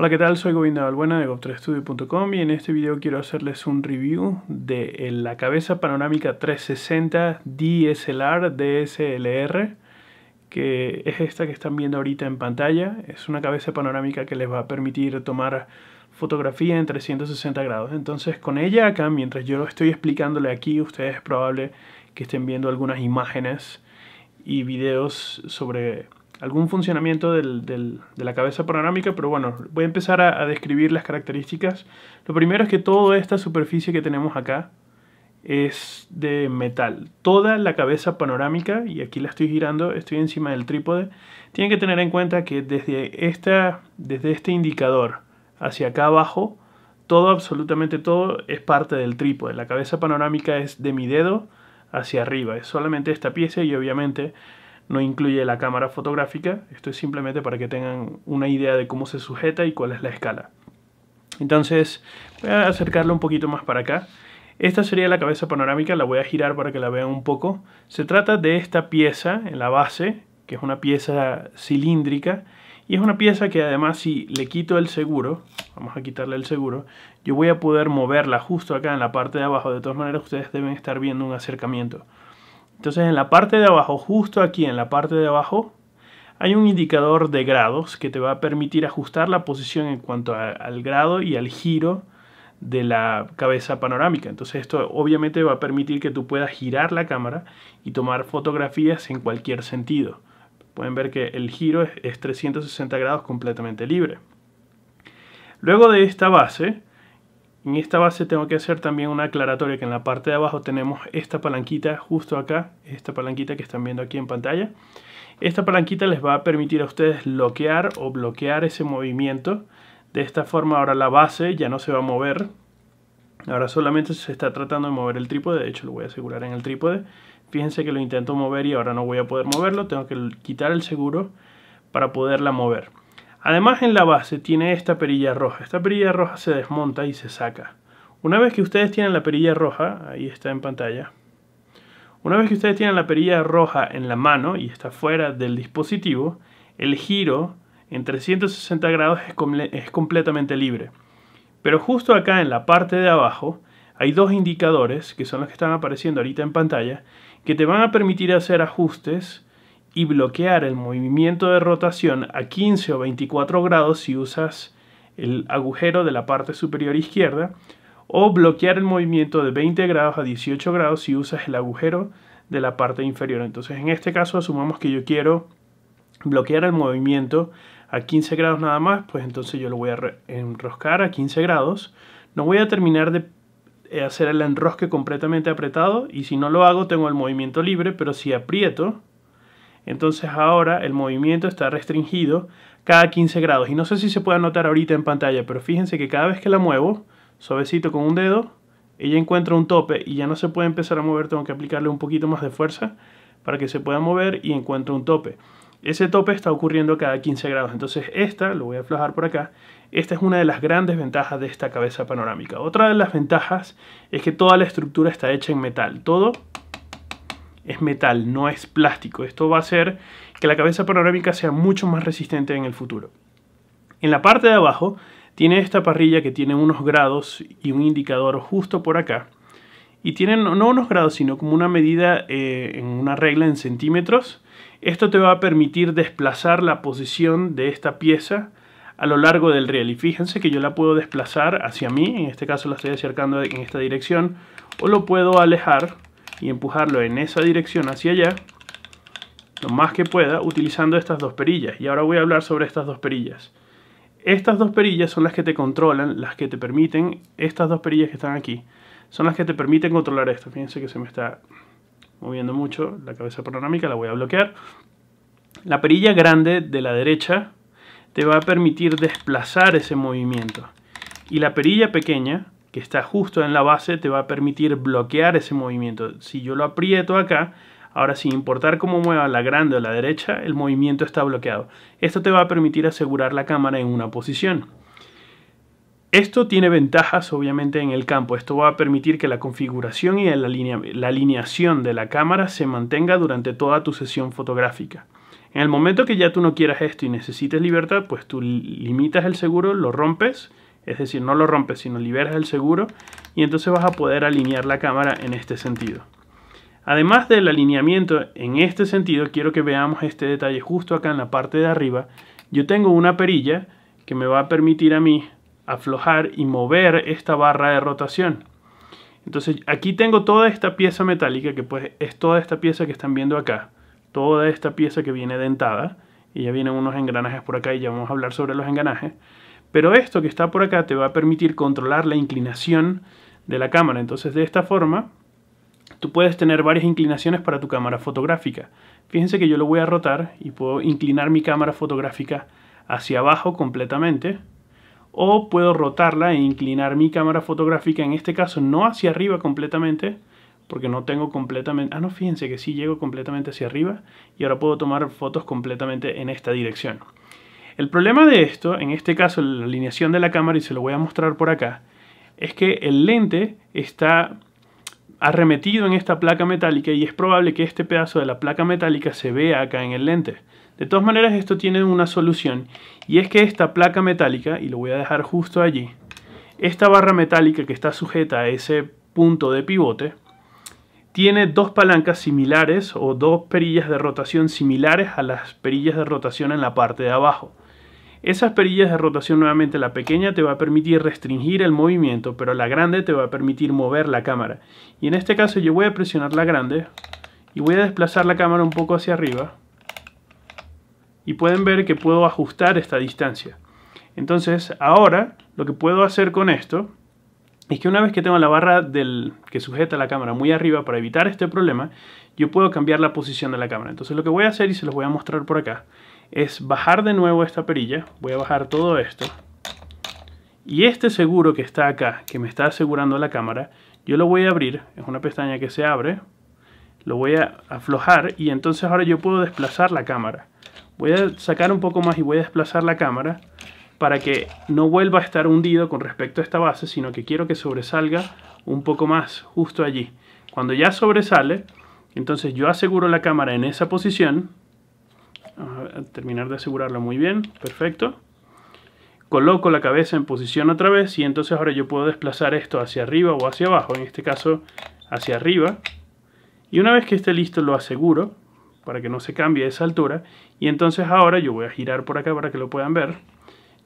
Hola, ¿qué tal? Soy Govinda Balbuena de Gov3studio.com y en este video quiero hacerles un review de eh, la cabeza panorámica 360 DSLR DSLR que es esta que están viendo ahorita en pantalla. Es una cabeza panorámica que les va a permitir tomar fotografía en 360 grados. Entonces con ella acá, mientras yo lo estoy explicándole aquí, ustedes es probable que estén viendo algunas imágenes y videos sobre algún funcionamiento de la cabeza panorámica, pero bueno, voy a empezar a, describir las características. Lo primero es que toda esta superficie que tenemos acá es de metal. Toda la cabeza panorámica, y aquí la estoy girando, estoy encima del trípode, tienen que tener en cuenta que desde, desde este indicador hacia acá abajo, todo, absolutamente todo, es parte del trípode. La cabeza panorámica es de mi dedo hacia arriba, es solamente esta pieza y obviamente no incluye la cámara fotográfica, esto es simplemente para que tengan una idea de cómo se sujeta y cuál es la escala. Entonces voy a acercarlo un poquito más para acá. Esta sería la cabeza panorámica, la voy a girar para que la vean un poco. Se trata de esta pieza en la base, que es una pieza cilíndrica, y es una pieza que además si le quito el seguro, vamos a quitarle el seguro, yo voy a poder moverla justo acá en la parte de abajo. De todas maneras ustedes deben estar viendo un acercamiento. Entonces en la parte de abajo, justo aquí en la parte de abajo, hay un indicador de grados que te va a permitir ajustar la posición en cuanto al grado y al giro de la cabeza panorámica. Entonces esto obviamente va a permitir que tú puedas girar la cámara y tomar fotografías en cualquier sentido. Pueden ver que el giro es 360 grados completamente libre. Luego de esta base, en esta base tengo que hacer también una aclaratoria que en la parte de abajo tenemos esta palanquita justo acá, esta palanquita que están viendo aquí en pantalla. Esta palanquita les va a permitir a ustedes bloquear o bloquear ese movimiento. De esta forma ahora la base ya no se va a mover. Ahora solamente se está tratando de mover el trípode, de hecho lo voy a asegurar en el trípode. Fíjense que lo intento mover y ahora no voy a poder moverlo, tengo que quitar el seguro para poderla mover. Además en la base tiene esta perilla roja. Esta perilla roja se desmonta y se saca. Una vez que ustedes tienen la perilla roja, ahí está en pantalla. Una vez que ustedes tienen la perilla roja en la mano y está fuera del dispositivo, el giro en 360 grados es, es completamente libre. Pero justo acá en la parte de abajo hay dos indicadores, que son los que están apareciendo ahorita en pantalla, que te van a permitir hacer ajustes y bloquear el movimiento de rotación a 15 o 24 grados si usas el agujero de la parte superior izquierda o bloquear el movimiento de 20 grados a 18 grados si usas el agujero de la parte inferior. Entonces en este caso asumamos que yo quiero bloquear el movimiento a 15 grados nada más, pues entonces yo lo voy a enroscar a 15 grados. No voy a terminar de hacer el enrosque completamente apretado y si no lo hago tengo el movimiento libre, pero si aprieto entonces ahora el movimiento está restringido cada 15 grados. Y no sé si se puede notar ahorita en pantalla, pero fíjense que cada vez que la muevo, suavecito con un dedo, ella encuentra un tope y ya no se puede empezar a mover, tengo que aplicarle un poquito más de fuerza para que se pueda mover y encuentra un tope. Ese tope está ocurriendo cada 15 grados, entonces esta, lo voy a aflojar por acá, esta es una de las grandes ventajas de esta cabeza panorámica. Otra de las ventajas es que toda la estructura está hecha en metal, todo es metal, no es plástico. Esto va a hacer que la cabeza panorámica sea mucho más resistente en el futuro. En la parte de abajo tiene esta parrilla que tiene unos grados y un indicador justo por acá. Y tienen no unos grados, sino como una medida eh, en una regla en centímetros. Esto te va a permitir desplazar la posición de esta pieza a lo largo del riel. Y fíjense que yo la puedo desplazar hacia mí, en este caso la estoy acercando en esta dirección, o lo puedo alejar y empujarlo en esa dirección hacia allá lo más que pueda utilizando estas dos perillas. Y ahora voy a hablar sobre estas dos perillas. Estas dos perillas son las que te controlan, las que te permiten, estas dos perillas que están aquí, son las que te permiten controlar esto. Fíjense que se me está moviendo mucho la cabeza panorámica, la voy a bloquear. La perilla grande de la derecha te va a permitir desplazar ese movimiento. Y la perilla pequeña que está justo en la base te va a permitir bloquear ese movimiento. Si yo lo aprieto acá, ahora sin importar cómo mueva la grande o la derecha, el movimiento está bloqueado. Esto te va a permitir asegurar la cámara en una posición. Esto tiene ventajas obviamente en el campo, esto va a permitir que la configuración y la, la alineación de la cámara se mantenga durante toda tu sesión fotográfica. En el momento que ya tú no quieras esto y necesites libertad, pues tú limitas el seguro, lo rompes es decir, no lo rompes, sino liberas el seguro y entonces vas a poder alinear la cámara en este sentido. Además del alineamiento en este sentido, quiero que veamos este detalle justo acá en la parte de arriba. Yo tengo una perilla que me va a permitir a mí aflojar y mover esta barra de rotación. Entonces aquí tengo toda esta pieza metálica, que pues es toda esta pieza que están viendo acá. Toda esta pieza que viene dentada. Y ya vienen unos engranajes por acá y ya vamos a hablar sobre los engranajes. Pero esto que está por acá te va a permitir controlar la inclinación de la cámara. Entonces de esta forma tú puedes tener varias inclinaciones para tu cámara fotográfica. Fíjense que yo lo voy a rotar y puedo inclinar mi cámara fotográfica hacia abajo completamente. O puedo rotarla e inclinar mi cámara fotográfica, en este caso no hacia arriba completamente, porque no tengo completamente... Ah, no, fíjense que sí llego completamente hacia arriba y ahora puedo tomar fotos completamente en esta dirección. El problema de esto, en este caso la alineación de la cámara, y se lo voy a mostrar por acá, es que el lente está arremetido en esta placa metálica y es probable que este pedazo de la placa metálica se vea acá en el lente. De todas maneras esto tiene una solución y es que esta placa metálica, y lo voy a dejar justo allí, esta barra metálica que está sujeta a ese punto de pivote, tiene dos palancas similares o dos perillas de rotación similares a las perillas de rotación en la parte de abajo. Esas perillas de rotación nuevamente, la pequeña te va a permitir restringir el movimiento, pero la grande te va a permitir mover la cámara. Y en este caso yo voy a presionar la grande y voy a desplazar la cámara un poco hacia arriba. Y pueden ver que puedo ajustar esta distancia. Entonces ahora lo que puedo hacer con esto es que una vez que tengo la barra del, que sujeta la cámara muy arriba para evitar este problema, yo puedo cambiar la posición de la cámara. Entonces lo que voy a hacer y se los voy a mostrar por acá es bajar de nuevo esta perilla. Voy a bajar todo esto. Y este seguro que está acá, que me está asegurando la cámara, yo lo voy a abrir. Es una pestaña que se abre. Lo voy a aflojar y entonces ahora yo puedo desplazar la cámara. Voy a sacar un poco más y voy a desplazar la cámara para que no vuelva a estar hundido con respecto a esta base, sino que quiero que sobresalga un poco más justo allí. Cuando ya sobresale, entonces yo aseguro la cámara en esa posición Vamos a terminar de asegurarlo muy bien. Perfecto. Coloco la cabeza en posición otra vez y entonces ahora yo puedo desplazar esto hacia arriba o hacia abajo. En este caso, hacia arriba. Y una vez que esté listo lo aseguro para que no se cambie esa altura. Y entonces ahora yo voy a girar por acá para que lo puedan ver.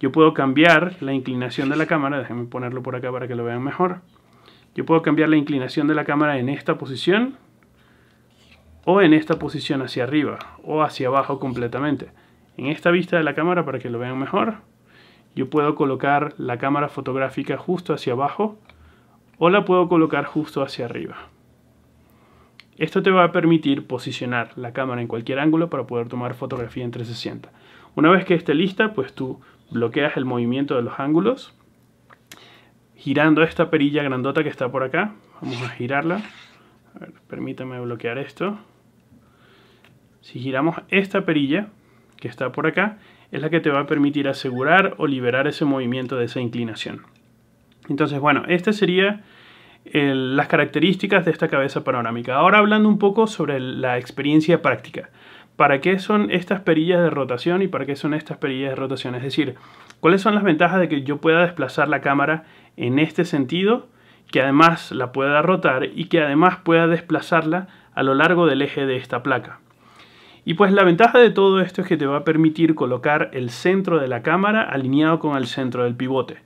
Yo puedo cambiar la inclinación de la cámara. Déjenme ponerlo por acá para que lo vean mejor. Yo puedo cambiar la inclinación de la cámara en esta posición o en esta posición hacia arriba o hacia abajo completamente. En esta vista de la cámara para que lo vean mejor, yo puedo colocar la cámara fotográfica justo hacia abajo o la puedo colocar justo hacia arriba. Esto te va a permitir posicionar la cámara en cualquier ángulo para poder tomar fotografía en 360. Una vez que esté lista, pues tú bloqueas el movimiento de los ángulos girando esta perilla grandota que está por acá. Vamos a girarla. permítame bloquear esto. Si giramos esta perilla, que está por acá, es la que te va a permitir asegurar o liberar ese movimiento de esa inclinación. Entonces, bueno, estas serían las características de esta cabeza panorámica. Ahora hablando un poco sobre la experiencia práctica. ¿Para qué son estas perillas de rotación y para qué son estas perillas de rotación? Es decir, ¿cuáles son las ventajas de que yo pueda desplazar la cámara en este sentido? Que además la pueda rotar y que además pueda desplazarla a lo largo del eje de esta placa. Y pues la ventaja de todo esto es que te va a permitir colocar el centro de la cámara alineado con el centro del pivote.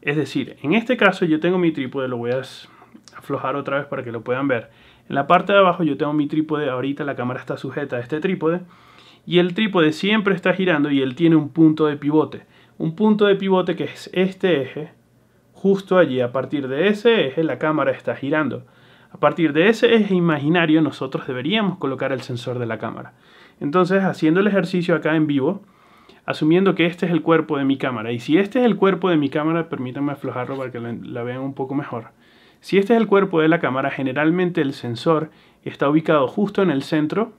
Es decir, en este caso yo tengo mi trípode, lo voy a aflojar otra vez para que lo puedan ver. En la parte de abajo yo tengo mi trípode, ahorita la cámara está sujeta a este trípode. Y el trípode siempre está girando y él tiene un punto de pivote. Un punto de pivote que es este eje. Justo allí, a partir de ese eje, la cámara está girando. A partir de ese eje imaginario, nosotros deberíamos colocar el sensor de la cámara. Entonces, haciendo el ejercicio acá en vivo, asumiendo que este es el cuerpo de mi cámara, y si este es el cuerpo de mi cámara, permítanme aflojarlo para que la vean un poco mejor. Si este es el cuerpo de la cámara, generalmente el sensor está ubicado justo en el centro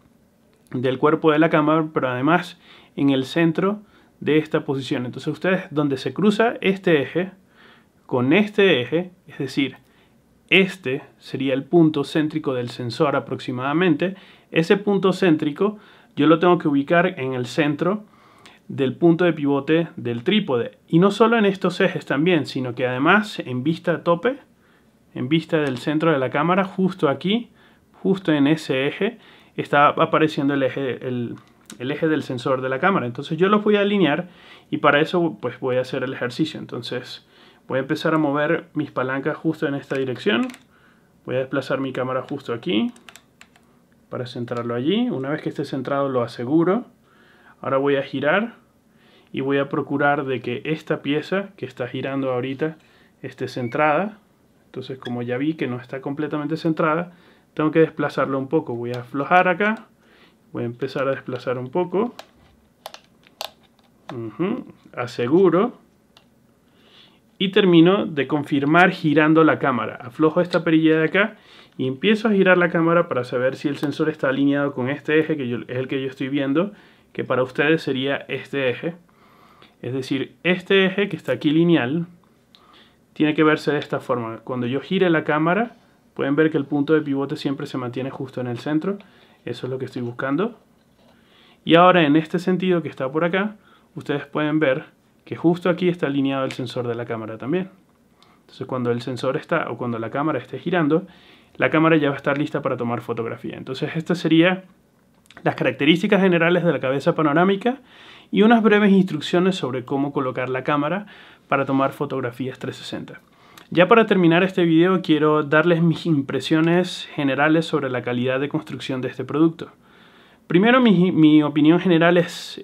del cuerpo de la cámara, pero además en el centro de esta posición. Entonces ustedes donde se cruza este eje con este eje, es decir, este sería el punto céntrico del sensor aproximadamente, ese punto céntrico yo lo tengo que ubicar en el centro del punto de pivote del trípode. Y no solo en estos ejes también, sino que además en vista a tope, en vista del centro de la cámara, justo aquí, justo en ese eje, está apareciendo el eje, del sensor de la cámara. Entonces yo lo voy a alinear y para eso pues voy a hacer el ejercicio. Entonces voy a empezar a mover mis palancas justo en esta dirección. Voy a desplazar mi cámara justo aquí para centrarlo allí. Una vez que esté centrado lo aseguro. Ahora voy a girar y voy a procurar de que esta pieza que está girando ahorita esté centrada. Entonces como ya vi que no está completamente centrada, tengo que desplazarlo un poco. Voy a aflojar acá, voy a empezar a desplazar un poco. Aseguro. Y termino de confirmar girando la cámara. Aflojo esta perilla de acá y empiezo a girar la cámara para saber si el sensor está alineado con este eje que es el que yo estoy viendo, que para ustedes sería este eje. Es decir, este eje que está aquí lineal tiene que verse de esta forma. Cuando yo gire la cámara, pueden ver que el punto de pivote siempre se mantiene justo en el centro. Eso es lo que estoy buscando. Y ahora en este sentido que está por acá, ustedes pueden ver que justo aquí está alineado el sensor de la cámara también. Entonces cuando el sensor está o cuando la cámara esté girando, la cámara ya va a estar lista para tomar fotografía. Entonces estas serían las características generales de la cabeza panorámica y unas breves instrucciones sobre cómo colocar la cámara para tomar fotografías 360. Ya para terminar este video quiero darles mis impresiones generales sobre la calidad de construcción de este producto. Primero mi, opinión general es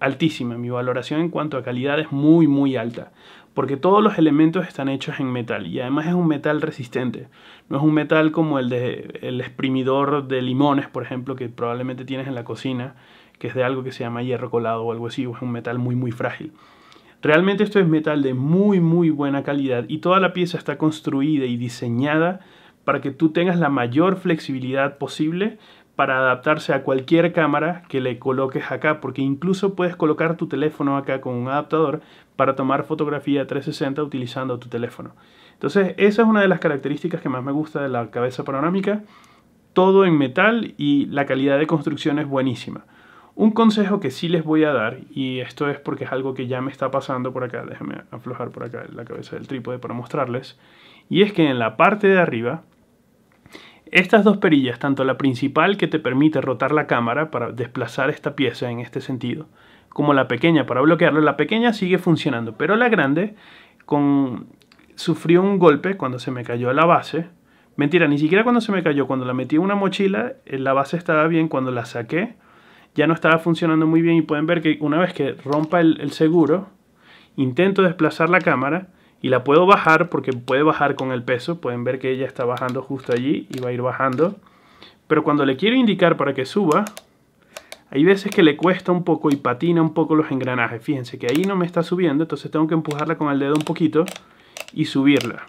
altísima, mi valoración en cuanto a calidad es muy muy alta porque todos los elementos están hechos en metal y además es un metal resistente. No es un metal como el de el exprimidor de limones, por ejemplo, que probablemente tienes en la cocina, que es de algo que se llama hierro colado o algo así, o es un metal muy muy frágil. Realmente esto es metal de muy muy buena calidad y toda la pieza está construida y diseñada para que tú tengas la mayor flexibilidad posible para adaptarse a cualquier cámara que le coloques acá, porque incluso puedes colocar tu teléfono acá con un adaptador para tomar fotografía 360 utilizando tu teléfono. Entonces, esa es una de las características que más me gusta de la cabeza panorámica, todo en metal y la calidad de construcción es buenísima. Un consejo que sí les voy a dar, y esto es porque es algo que ya me está pasando por acá, déjame aflojar por acá la cabeza del trípode para mostrarles, y es que en la parte de arriba, estas dos perillas, tanto la principal que te permite rotar la cámara para desplazar esta pieza en este sentido, como la pequeña para bloquearlo, la pequeña sigue funcionando, pero la grande sufrió un golpe cuando se me cayó la base. Mentira, ni siquiera cuando se me cayó, cuando la metí en una mochila, eh, la base estaba bien, cuando la saqué ya no estaba funcionando muy bien y pueden ver que una vez que rompa el seguro, intento desplazar la cámara, y la puedo bajar porque puede bajar con el peso. Pueden ver que ella está bajando justo allí y va a ir bajando. Pero cuando le quiero indicar para que suba, hay veces que le cuesta un poco y patina un poco los engranajes. Fíjense que ahí no me está subiendo, entonces tengo que empujarla con el dedo un poquito y subirla.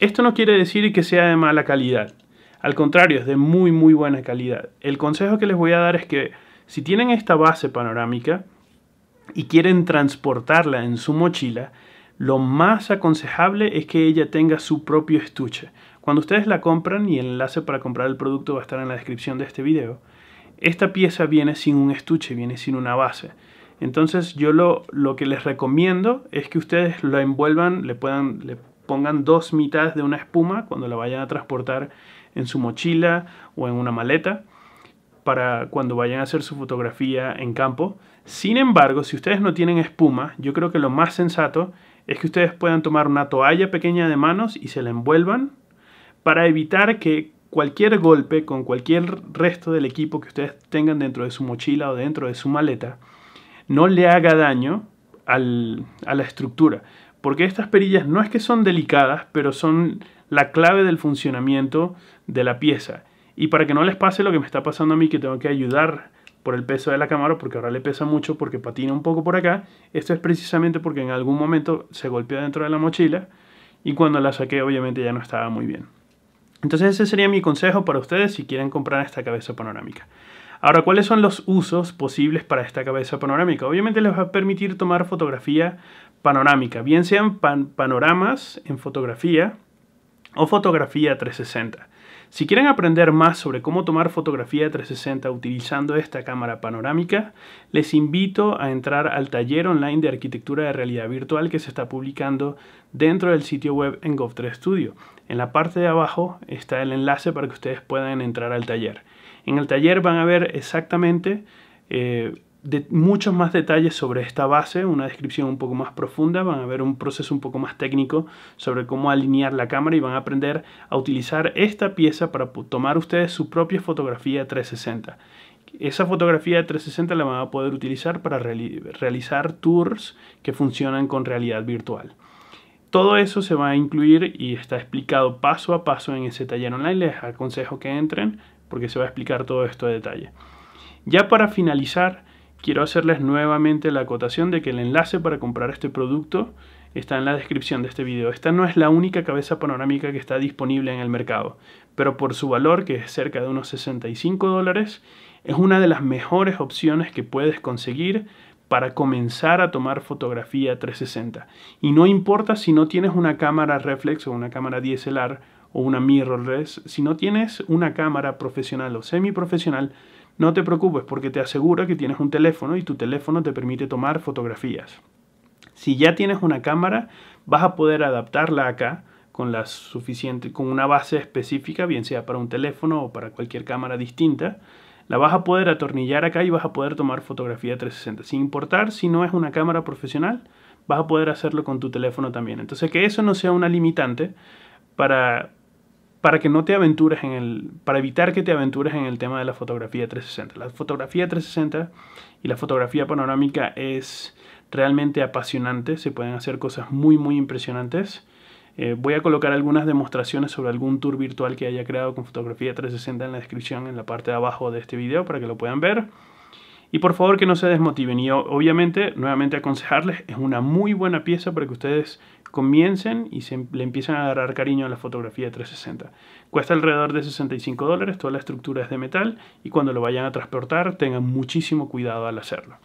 Esto no quiere decir que sea de mala calidad. Al contrario, es de muy muy buena calidad. El consejo que les voy a dar es que si tienen esta base panorámica y quieren transportarla en su mochila, lo más aconsejable es que ella tenga su propio estuche. Cuando ustedes la compran, y el enlace para comprar el producto va a estar en la descripción de este video, esta pieza viene sin un estuche, viene sin una base. Entonces yo lo, que les recomiendo es que ustedes la envuelvan, le, puedan, le pongan dos mitades de una espuma cuando la vayan a transportar en su mochila o en una maleta para cuando vayan a hacer su fotografía en campo. Sin embargo, si ustedes no tienen espuma, yo creo que lo más sensato es que ustedes puedan tomar una toalla pequeña de manos y se la envuelvan para evitar que cualquier golpe con cualquier resto del equipo que ustedes tengan dentro de su mochila o dentro de su maleta no le haga daño a la estructura. Porque estas perillas no es que son delicadas, pero son la clave del funcionamiento de la pieza. Y para que no les pase lo que me está pasando a mí, que tengo que ayudar por el peso de la cámara, porque ahora le pesa mucho, porque patina un poco por acá. Esto es precisamente porque en algún momento se golpeó dentro de la mochila y cuando la saqué obviamente ya no estaba muy bien. Entonces ese sería mi consejo para ustedes si quieren comprar esta cabeza panorámica. Ahora, ¿cuáles son los usos posibles para esta cabeza panorámica? Obviamente les va a permitir tomar fotografía panorámica, bien sean panoramas en fotografía o fotografía 360. Si quieren aprender más sobre cómo tomar fotografía 360 utilizando esta cámara panorámica, les invito a entrar al taller online de arquitectura de realidad virtual que se está publicando dentro del sitio web en Gov3 Studio. En la parte de abajo está el enlace para que ustedes puedan entrar al taller. En el taller van a ver exactamente eh, muchos más detalles sobre esta base, una descripción un poco más profunda, van a ver un proceso un poco más técnico sobre cómo alinear la cámara y van a aprender a utilizar esta pieza para tomar ustedes su propia fotografía 360. Esa fotografía 360 la van a poder utilizar para realizar tours que funcionan con realidad virtual. Todo eso se va a incluir y está explicado paso a paso en ese taller online. Les aconsejo que entren porque se va a explicar todo esto de detalle. Ya para finalizar, quiero hacerles nuevamente la acotación de que el enlace para comprar este producto está en la descripción de este video. Esta no es la única cabeza panorámica que está disponible en el mercado, pero por su valor, que es cerca de unos 65 dólares, es una de las mejores opciones que puedes conseguir para comenzar a tomar fotografía 360. Y no importa si no tienes una cámara reflex o una cámara DSLR o una mirrorless, si no tienes una cámara profesional o semiprofesional, profesional no te preocupes porque te asegura que tienes un teléfono y tu teléfono te permite tomar fotografías. Si ya tienes una cámara, vas a poder adaptarla acá con, la suficiente, con una base específica, bien sea para un teléfono o para cualquier cámara distinta. La vas a poder atornillar acá y vas a poder tomar fotografía 360. Sin importar si no es una cámara profesional, vas a poder hacerlo con tu teléfono también. Entonces que eso no sea una limitante para, para que no te aventures en el, para evitar que te aventures en el tema de la fotografía 360. La fotografía 360 y la fotografía panorámica es realmente apasionante, se pueden hacer cosas muy muy impresionantes. Eh, voy a colocar algunas demostraciones sobre algún tour virtual que haya creado con fotografía 360 en la descripción en la parte de abajo de este video para que lo puedan ver. Y por favor que no se desmotiven. Y obviamente, nuevamente aconsejarles, es una muy buena pieza para que ustedes comiencen y se le empiecen a agarrar cariño a la fotografía 360. Cuesta alrededor de 65 dólares, toda la estructura es de metal y cuando lo vayan a transportar tengan muchísimo cuidado al hacerlo.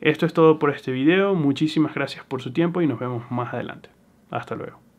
Esto es todo por este video, muchísimas gracias por su tiempo y nos vemos más adelante. Hasta luego.